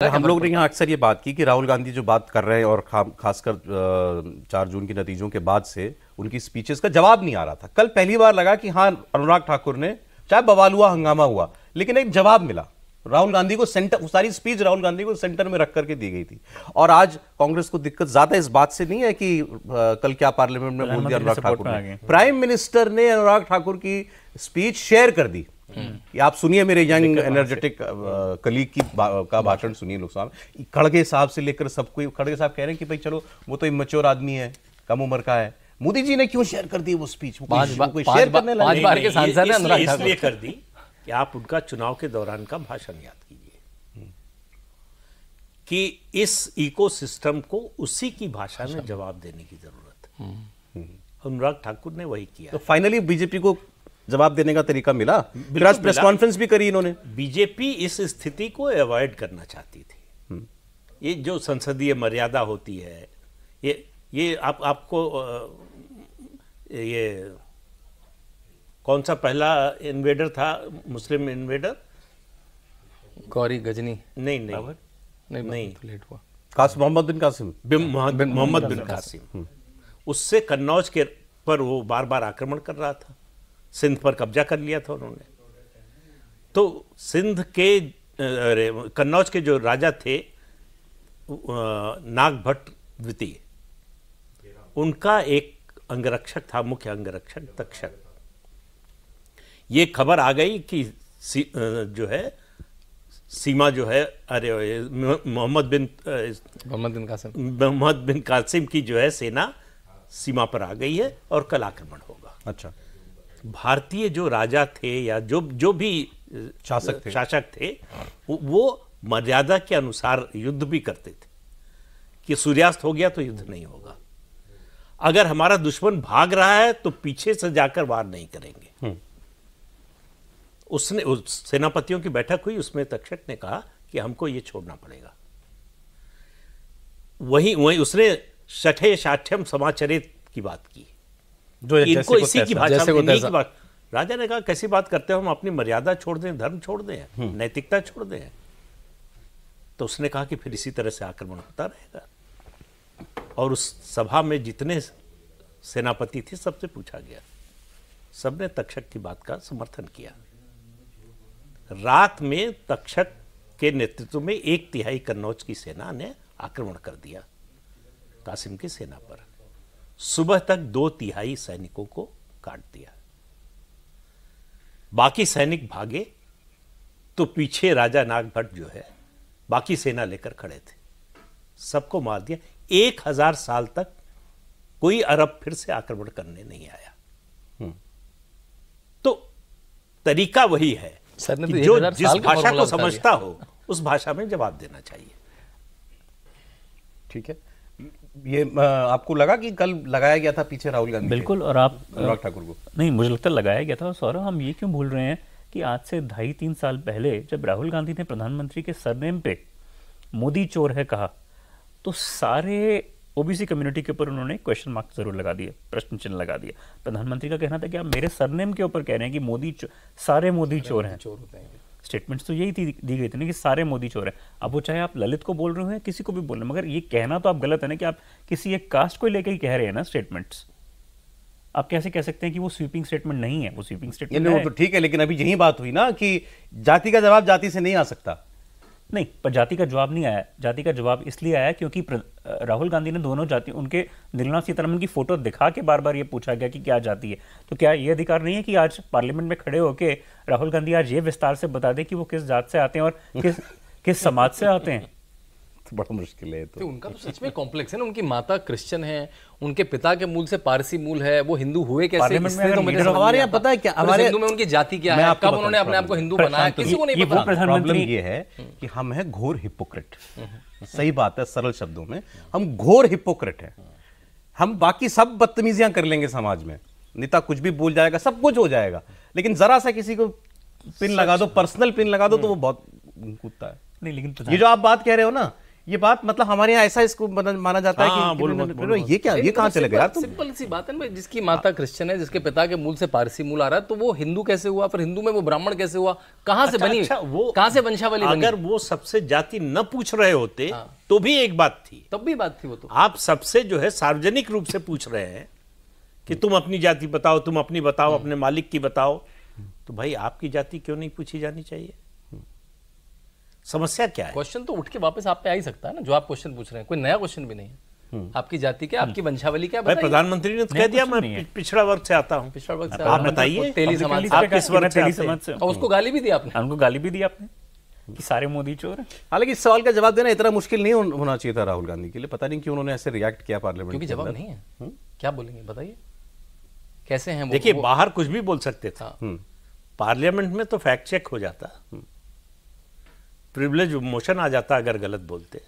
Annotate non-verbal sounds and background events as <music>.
तो हम लोग ने यहाँ अक्सर ये बात की कि राहुल गांधी जो बात कर रहे हैं और खासकर चार जून के नतीजों के बाद से उनकी स्पीचेस का जवाब नहीं आ रहा था कल पहली बार लगा कि हाँ अनुराग ठाकुर ने चाहे बवाल हुआ हंगामा हुआ लेकिन एक जवाब मिला राहुल गांधी को सेंटर सारी स्पीच राहुल गांधी को सेंटर में रख करके दी गई थी और आज कांग्रेस को दिक्कत ज्यादा इस बात से नहीं है कि आ, कल क्या पार्लियामेंट में बोल दिया अनुराग ठाकुर ने प्राइम मिनिस्टर ने अनुराग ठाकुर की स्पीच शेयर कर दी ये आप सुनिए मेरे यंग एनर्जेटिक कलीग की बा, का भाषण सुनिए लोग साहब खड़गे साहब से लेकर सब कोई खड़गे साहब कह रहे हैं कि भाई चलो वो तो इमेच्योर आदमी है कम उम्र का है मोदी जी ने क्यों शेयर कर दी वो स्पीच अनुराग ठाकुर कर दी कि आप उनका चुनाव के दौरान का भाषण याद कीजिए कि इस इकोसिस्टम को उसी की भाषा में अच्छा। जवाब देने की जरूरत है हम्म। अनुराग ठाकुर ने वही किया तो फाइनली बीजेपी को जवाब देने का तरीका मिला फिर आज प्रेस कॉन्फ्रेंस भी करी इन्होंने बीजेपी इस स्थिति को अवॉइड करना चाहती थी हम्म। ये जो संसदीय मर्यादा होती है ये ये आप आपको ये कौन सा पहला इन्वेडर था मुस्लिम इन्वेडर गौरी गजनी नहीं नहीं नहीं, नहीं। तो लेट हुआ कासिम मोहम्मद बिन कासिम मोहम्मद बिन कासिम उससे कन्नौज के पर वो बार बार आक्रमण कर रहा था सिंध पर कब्जा कर लिया था उन्होंने तो सिंध के कन्नौज के जो राजा थे नाग भट्ट द्वितीय उनका एक अंगरक्षक था मुख्य अंगरक्षक तक्षक ये खबर आ गई कि जो है सीमा जो है अरे मोहम्मद बिन मोहम्मद बिन कासिम मोहम्मद बिन कासिम की जो है सेना सीमा पर आ गई है और कल आक्रमण होगा अच्छा भारतीय जो राजा थे या जो जो भी शासक थे शासक थे वो मर्यादा के अनुसार युद्ध भी करते थे कि सूर्यास्त हो गया तो युद्ध नहीं होगा अगर हमारा दुश्मन भाग रहा है तो पीछे से जाकर वार नहीं करेंगे हम्म। उसने उस सेनापतियों की बैठक हुई उसमें तक्षक ने कहा कि हमको ये छोड़ना पड़ेगा वहीं वहीं उसने सठे साठ्यम समाचरित की बात की जो इनको इसी की भाषा में राजा ने कहा कैसी बात करते हो हम अपनी मर्यादा छोड़ दें धर्म छोड़ दें हम्म। नैतिकता छोड़ दें तो उसने कहा कि फिर इसी तरह से आक्रमण होता रहेगा और उस सभा में जितने सेनापति थे सबसे पूछा गया सबने तक्षक की बात का समर्थन किया रात में तक्षक के नेतृत्व में एक तिहाई कन्नौज की सेना ने आक्रमण कर दिया कासिम की सेना पर सुबह तक दो तिहाई सैनिकों को काट दिया बाकी सैनिक भागे तो पीछे राजा भट्ट जो है बाकी सेना लेकर खड़े थे सबको मार दिया एक हजार साल तक कोई अरब फिर से आक्रमण करने नहीं आया हम्म। तो तरीका वही है सर ने तो जो जिस भाषा को समझता हो उस भाषा में जवाब देना चाहिए ठीक है ये आपको लगा कि कल लगाया गया था पीछे राहुल गांधी बिल्कुल और आप अनुराग ठाकुर को नहीं मुझे लगता लगाया गया था और सौरभ हम ये क्यों भूल रहे हैं कि आज से ढाई तीन साल पहले जब राहुल गांधी ने प्रधानमंत्री के सरनेम पे मोदी चोर है कहा तो सारे ओबीसी कम्युनिटी के ऊपर उन्होंने क्वेश्चन मार्क जरूर लगा दिए प्रश्न चिन्ह लगा दिया प्रधानमंत्री का कहना था कि आप मेरे सरनेम के ऊपर कह रहे हैं कि मोदी सारे मोदी चोर हैं चोर होते हैं स्टेटमेंट्स तो यही थी दी गई थी ना कि सारे मोदी चोर हैं अब वो चाहे आप ललित को बोल रहे हो या किसी को भी बोल रहे हो मगर ये कहना तो आप गलत है ना कि आप किसी एक कास्ट को लेकर ही कह रहे हैं ना स्टेटमेंट्स आप कैसे कह सकते हैं कि वो स्वीपिंग स्टेटमेंट नहीं है वो स्वीपिंग स्टेटमेंट वो तो ठीक है लेकिन अभी यही बात हुई ना कि जाति का जवाब जाति से नहीं आ सकता नहीं पर जाति का जवाब नहीं आया जाति का जवाब इसलिए आया क्योंकि राहुल गांधी ने दोनों जाति उनके निर्मला सीतारमन की फोटो दिखा के बार बार ये पूछा गया कि क्या जाति है तो क्या ये अधिकार नहीं है कि आज पार्लियामेंट में खड़े होकर राहुल गांधी आज ये विस्तार से बता दें कि वो किस जात से आते हैं और किस किस समाज से आते हैं तो <laughs> बड़ा मुश्किल है तो।, तो, उनका तो सच में कॉम्प्लेक्स है ना उनकी माता क्रिश्चियन है उनके पिता के मूल से पारसी मूल है वो हिंदू हुए कैसे तो हमारे यहाँ पता है क्या तो हमारे हिंदू में उनकी जाति क्या है कब उन्होंने अपने आप को हिंदू बनाया किसी को नहीं पता प्रधानमंत्री ये है कि हम हैं घोर हिपोक्रेट हम्म। सही बात है सरल शब्दों में हम घोर हिपोक्रेट हैं हम बाकी सब बदतमीजियां कर लेंगे समाज में नेता कुछ भी बोल जाएगा सब कुछ हो जाएगा लेकिन जरा सा किसी को पिन लगा दो पर्सनल पिन लगा दो तो हम्म। वो बहुत कूदता है नहीं लेकिन तो ये जो आप बात कह रहे हो ना ये बात मतलब हमारे यहाँ ऐसा इसको माना जाता हाँ, है कि हाँ, बोल, बोल, बोल, ये क्या ये कहाँ मतलब चले गया सिंपल सी बात है जिसकी माता क्रिश्चियन है जिसके पिता के मूल से पारसी मूल आ रहा है तो वो हिंदू कैसे हुआ फिर हिंदू में वो ब्राह्मण कैसे हुआ कहाँ से अच्छा, बनी अच्छा, वो कहाँ से वंशावली अगर वो सबसे जाति न पूछ रहे होते हाँ। तो भी एक बात थी तब भी बात थी वो तो आप सबसे जो है सार्वजनिक रूप से पूछ रहे हैं कि तुम अपनी जाति बताओ तुम अपनी बताओ अपने मालिक की बताओ तो भाई आपकी जाति क्यों नहीं पूछी जानी चाहिए समस्या क्या है क्वेश्चन तो उठ के वापस आप पे आ ही सकता है ना जो आप क्वेश्चन पूछ रहे हैं कोई नया क्वेश्चन भी नहीं है हम्म। आपकी जाति क्या आपकी वंशावली क्या प्रधानमंत्री ने तो कह दिया मैं पिछड़ा वर्ग से आता हूँ पिछड़ा वर्ग से आप बताइए तो तेली समाज आप किस वर्ग तेली समाज से और उसको गाली भी दी आपने उनको गाली भी दी आपने कि सारे मोदी चोर हैं हालांकि इस सवाल का जवाब देना इतना मुश्किल नहीं होना चाहिए था राहुल गांधी के लिए पता नहीं क्यों उन्होंने ऐसे रिएक्ट किया पार्लियामेंट क्योंकि जवाब नहीं है हम्म। क्या बोलेंगे बताइए कैसे हैं देखिए बाहर कुछ भी बोल सकते थे पार्लियामेंट हाँ। हम्म। में तो फैक्ट चेक हो जाता प्रिविलेज मोशन आ जाता अगर गलत बोलते